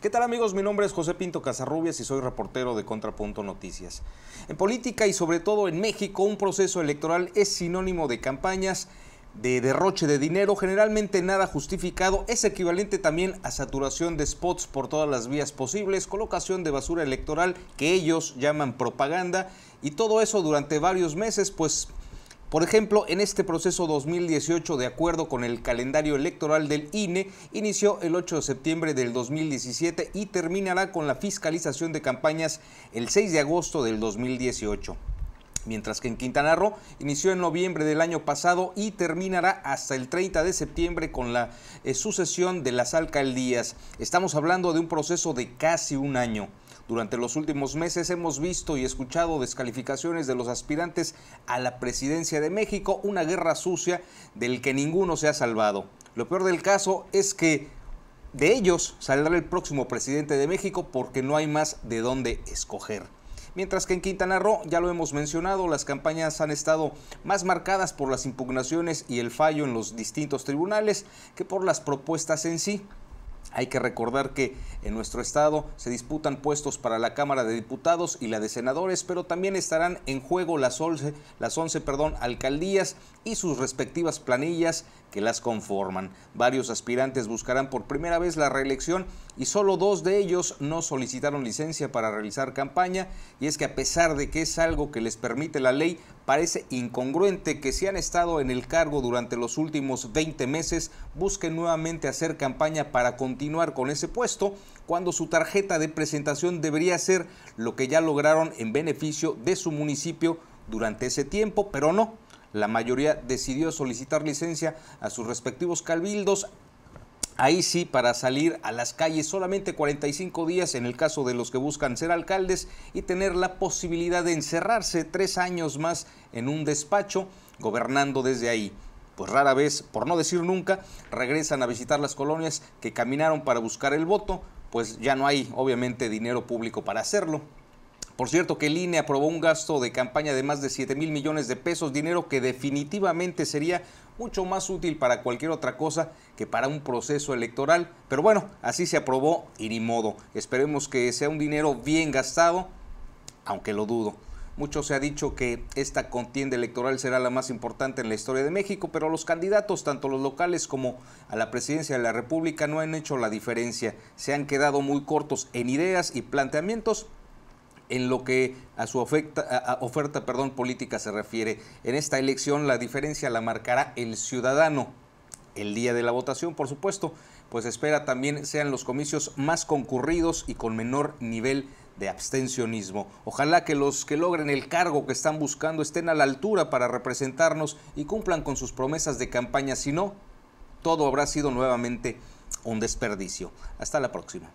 ¿Qué tal amigos? Mi nombre es José Pinto Casarrubias y soy reportero de Contrapunto Noticias. En política y sobre todo en México, un proceso electoral es sinónimo de campañas de derroche de dinero, generalmente nada justificado, es equivalente también a saturación de spots por todas las vías posibles, colocación de basura electoral que ellos llaman propaganda y todo eso durante varios meses, pues por ejemplo, en este proceso 2018, de acuerdo con el calendario electoral del INE, inició el 8 de septiembre del 2017 y terminará con la fiscalización de campañas el 6 de agosto del 2018 mientras que en Quintana Roo inició en noviembre del año pasado y terminará hasta el 30 de septiembre con la eh, sucesión de las alcaldías. Estamos hablando de un proceso de casi un año. Durante los últimos meses hemos visto y escuchado descalificaciones de los aspirantes a la presidencia de México, una guerra sucia del que ninguno se ha salvado. Lo peor del caso es que de ellos saldrá el próximo presidente de México porque no hay más de dónde escoger mientras que en Quintana Roo, ya lo hemos mencionado, las campañas han estado más marcadas por las impugnaciones y el fallo en los distintos tribunales que por las propuestas en sí. Hay que recordar que en nuestro estado se disputan puestos para la Cámara de Diputados y la de Senadores, pero también estarán en juego las 11, las perdón, alcaldías y sus respectivas planillas que las conforman. Varios aspirantes buscarán por primera vez la reelección y solo dos de ellos no solicitaron licencia para realizar campaña y es que a pesar de que es algo que les permite la ley, Parece incongruente que si han estado en el cargo durante los últimos 20 meses busquen nuevamente hacer campaña para continuar con ese puesto cuando su tarjeta de presentación debería ser lo que ya lograron en beneficio de su municipio durante ese tiempo, pero no. La mayoría decidió solicitar licencia a sus respectivos cabildos ahí sí para salir a las calles solamente 45 días en el caso de los que buscan ser alcaldes y tener la posibilidad de encerrarse tres años más en un despacho gobernando desde ahí. Pues rara vez, por no decir nunca, regresan a visitar las colonias que caminaron para buscar el voto, pues ya no hay obviamente dinero público para hacerlo. Por cierto, que el INE aprobó un gasto de campaña de más de 7 mil millones de pesos, dinero que definitivamente sería mucho más útil para cualquier otra cosa que para un proceso electoral. Pero bueno, así se aprobó y ni modo. Esperemos que sea un dinero bien gastado, aunque lo dudo. Mucho se ha dicho que esta contienda electoral será la más importante en la historia de México, pero los candidatos, tanto los locales como a la presidencia de la República, no han hecho la diferencia. Se han quedado muy cortos en ideas y planteamientos en lo que a su oferta, perdón, política se refiere. En esta elección la diferencia la marcará el ciudadano. El día de la votación, por supuesto, pues espera también sean los comicios más concurridos y con menor nivel de abstencionismo. Ojalá que los que logren el cargo que están buscando estén a la altura para representarnos y cumplan con sus promesas de campaña. Si no, todo habrá sido nuevamente un desperdicio. Hasta la próxima.